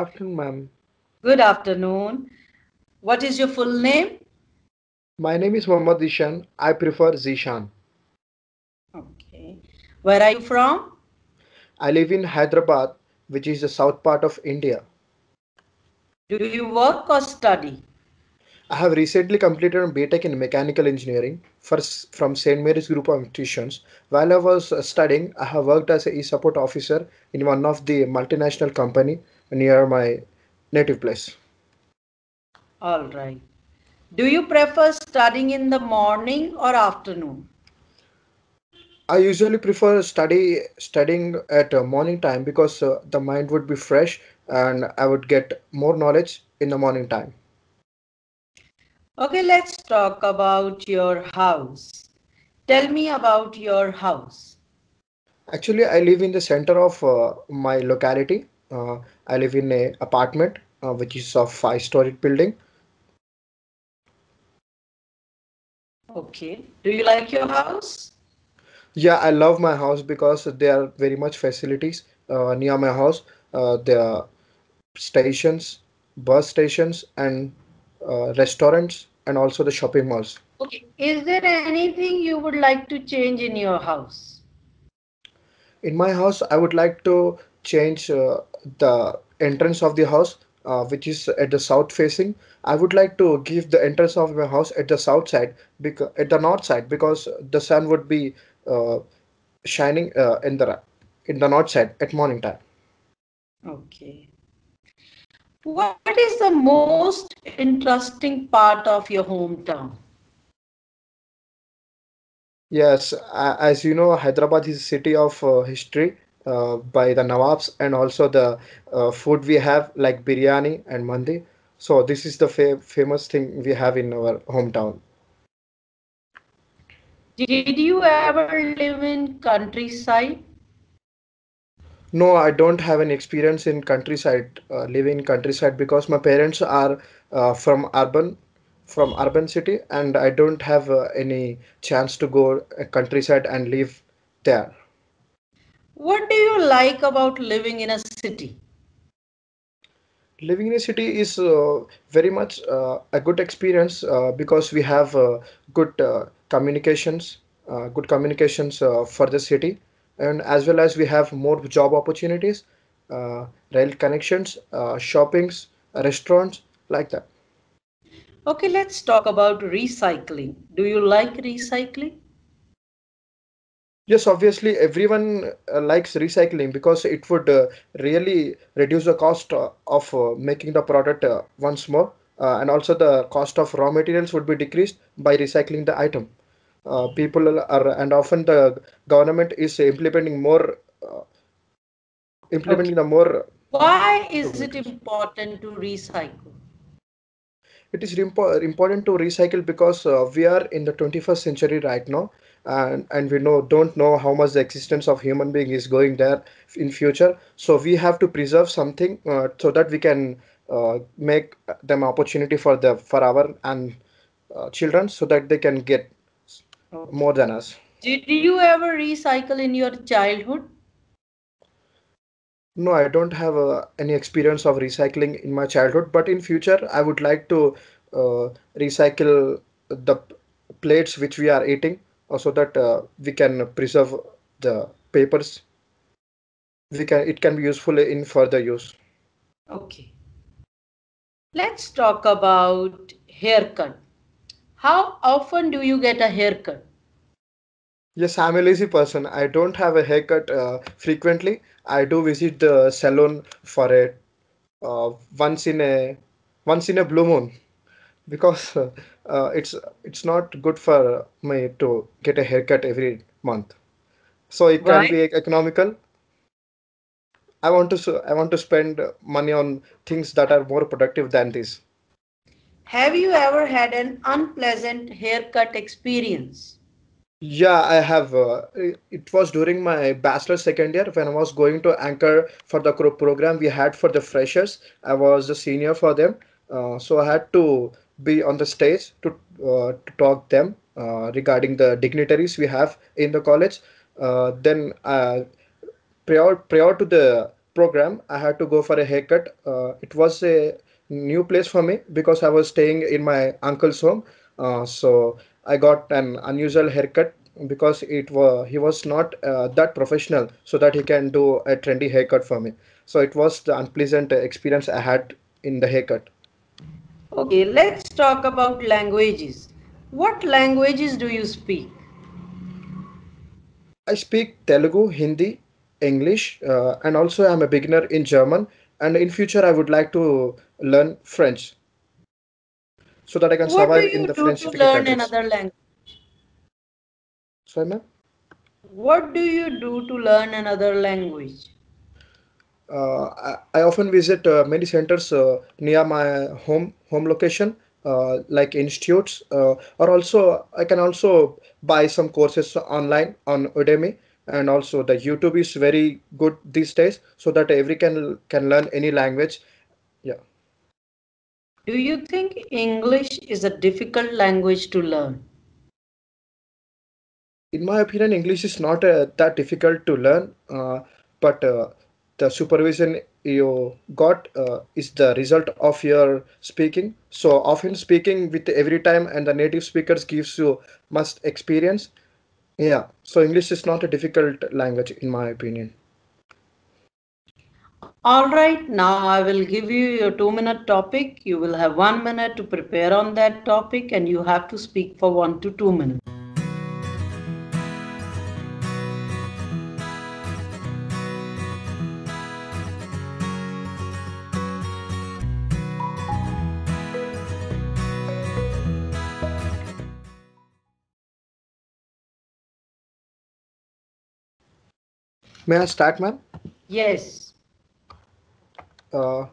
afternoon, ma'am. Good afternoon. What is your full name? My name is Mohammad Zishan. I prefer Zishan. Okay. Where are you from? I live in Hyderabad, which is the south part of India. Do you work or study? I have recently completed a BTEC in mechanical engineering first from St. Mary's Group of Institutions. While I was studying, I have worked as a e-support officer in one of the multinational company near my native place. All right. Do you prefer studying in the morning or afternoon? I usually prefer study studying at uh, morning time because uh, the mind would be fresh and I would get more knowledge in the morning time. Okay, let's talk about your house. Tell me about your house. Actually, I live in the center of uh, my locality. Uh, I live in a apartment uh, which is a five story building. Okay. Do you like your house? Yeah, I love my house because there are very much facilities uh, near my house. Uh, there are stations, bus stations, and uh, restaurants, and also the shopping malls. Okay. Is there anything you would like to change in your house? In my house, I would like to change uh, the entrance of the house uh, which is at the south facing i would like to give the entrance of my house at the south side because at the north side because the sun would be uh, shining uh, in the in the north side at morning time okay what is the most interesting part of your hometown yes as you know hyderabad is a city of uh, history uh, by the Nawabs and also the uh, food we have like biryani and mandi. So this is the fa- famous thing we have in our hometown. Did you ever live in countryside? No, I don't have an experience in countryside, uh, living in countryside because my parents are uh, from urban, from urban city, and I don't have uh, any chance to go uh, countryside and live there. What do you like about living in a city? Living in a city is uh, very much uh, a good experience uh, because we have uh, uh, uh, good communications, good communications for the city, and as well as we have more job opportunities, rail connections, shoppings, restaurants, like that. Okay, let's talk about recycling. Do you like recycling? Yes, obviously, everyone uh, likes recycling because it would uh, really reduce the cost uh, of uh, making the product uh, once more, uh, and also the cost of raw materials would be decreased by recycling the item. people are, and often the government is implementing more, implementing okay. the more. Why is it important to recycle? It is impo- important to recycle because we are in the 21st century right now and, and we know don't know how much the existence of human being is going there in future so we have to preserve something uh, so that we can uh, make them opportunity for the for our and uh, children so that they can get more than us did you ever recycle in your childhood no i don't have uh, any experience of recycling in my childhood but in future i would like to uh, recycle the plates which we are eating so that uh, we can preserve the papers we can it can be useful in further use okay let's talk about haircut how often do you get a haircut yes i'm a lazy person i don't have a haircut uh, frequently i do visit the salon for a uh, once in a once in a blue moon because uh, uh, it's it's not good for me to get a haircut every month so it right. can be economical i want to i want to spend money on things that are more productive than this have you ever had an unpleasant haircut experience yeah i have uh, it was during my bachelor second year when i was going to anchor for the program we had for the freshers i was the senior for them uh, so i had to be on the stage to, uh, to talk them uh, regarding the dignitaries we have in the college. Uh, then prior prior to the program, I had to go for a haircut. it was a new place for me because I was staying in my uncle's home. Uh, so I got an unusual haircut because it was he was not uh, that professional, so that he can do a trendy haircut for me. So it was the unpleasant experience I had in the haircut. Okay, let's talk about languages. What languages do you speak? I speak Telugu, Hindi, English, uh, and also I'm a beginner in German. And in future, I would like to learn French so that I can what survive in the French. What do you do to learn another language? Sorry, ma'am. What do you do to learn another language? Uh, I, I, often visit uh, many centers uh, near my home home location, like institutes, or also I can also buy some courses online on Udemy and also the youtube is very good these days so that every can can learn any language yeah do you think english is a difficult language to learn in my opinion english is not uh, that difficult to learn uh, but uh, the supervision you got uh, is the result of your speaking so often speaking with every time and the native speakers gives you must experience yeah so english is not a difficult language in my opinion all right now i will give you your two minute topic you will have one minute to prepare on that topic and you have to speak for one to two minutes May I start, ma'am? Yes. Uh,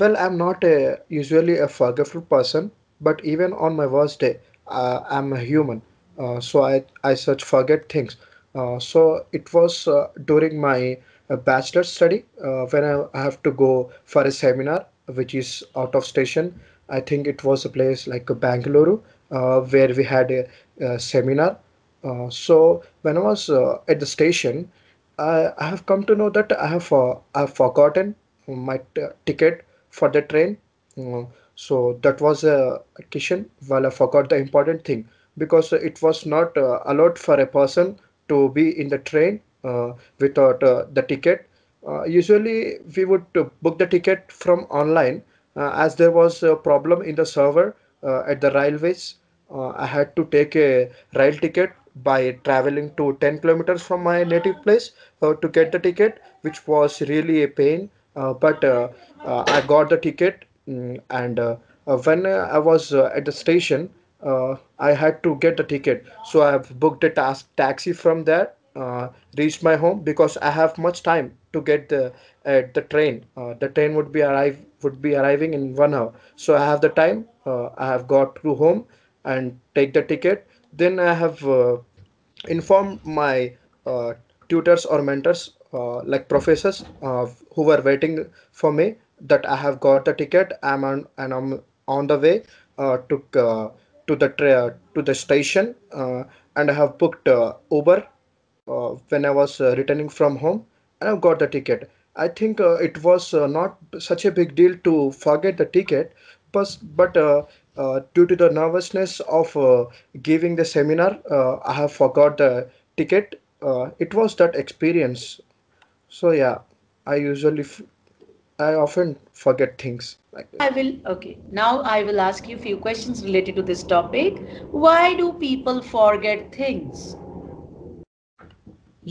well, I'm not a, usually a forgetful person, but even on my worst day, uh, I'm a human. Uh, so I, I such forget things. Uh, so it was uh, during my uh, bachelor's study when I, have to go for a seminar, which is out of station. I think it was a place like Bangalore where we had a, a seminar. so when I was at the station, I, I have come to know that I have I have forgotten my ticket for the train. Mm, so that was a kitchen while I forgot the important thing because it was not uh, allowed for a person to be in the train uh, without uh, the ticket. Uh, usually we would book the ticket from online uh, as there was a problem in the server uh, at the railways. I had to take a rail ticket by traveling to 10 kilometers from my native place uh, to get the ticket which was really a pain uh, but uh, uh i got the ticket mm, and uh, uh, when i was at the station i had to get the ticket so i've booked a ta- taxi from there reached my home because i have much time to get the the train the train would be arrive would be arriving in one hour so i have the time i have got to home and take the ticket then I have uh, informed my uh, tutors or mentors uh, like professors uh, who were waiting for me that I have got the ticket I'm on, and I'm on the way uh, to uh, to the tra- to the station uh, and I have booked Uber when I was returning from home and I've got the ticket. I think it was not such a big deal to forget the ticket, but but uh, due to the nervousness of uh, giving the seminar, uh, I have forgot the ticket. it was that experience. So yeah, I usually I often forget things like I will okay. Now I will ask you a few questions related to this topic. Why do people forget things?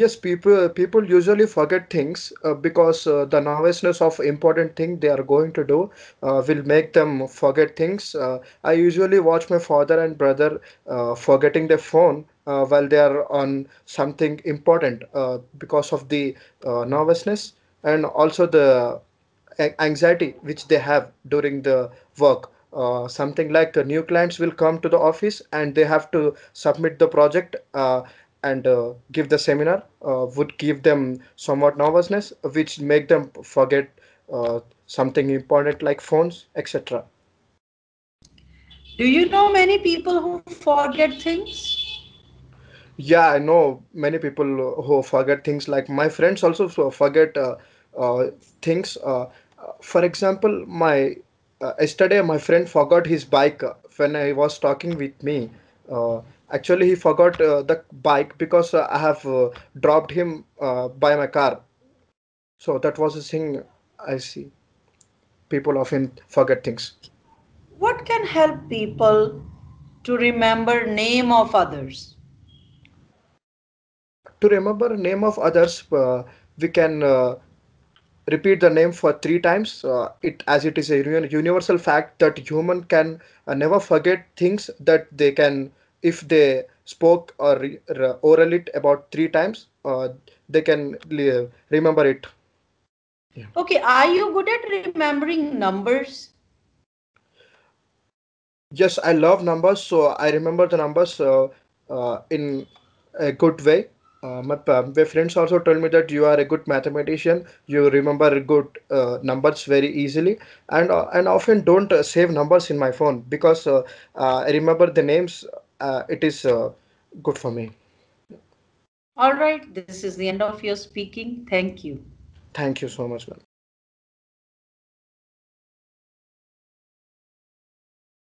yes people people usually forget things uh, because uh, the nervousness of important thing they are going to do uh, will make them forget things uh, i usually watch my father and brother uh, forgetting their phone uh, while they are on something important because of the nervousness and also the anxiety which they have during the work uh, something like the new clients will come to the office and they have to submit the project uh, and uh, give the seminar uh, would give them somewhat nervousness which make them forget uh, something important like phones etc do you know many people who forget things yeah i know many people who forget things like my friends also forget uh, uh, things uh, for example my yesterday my friend forgot his bike when he was talking with me actually he forgot uh, the bike because uh, i have uh, dropped him uh, by my car so that was a thing i see people often forget things what can help people to remember name of others to remember name of others uh, we can uh, repeat the name for three times uh, it as it is a universal fact that human can uh, never forget things that they can if they spoke or oral it about three times, uh, they can remember it. Yeah. Okay, are you good at remembering numbers? Yes, I love numbers, so I remember the numbers uh, uh, in a good way. Uh, my, uh, my friends also told me that you are a good mathematician. You remember good uh, numbers very easily, and and often don't save numbers in my phone because I remember the names uh, it is uh, good for me. All right, this is the end of your speaking. Thank you. Thank you so much, ma'am.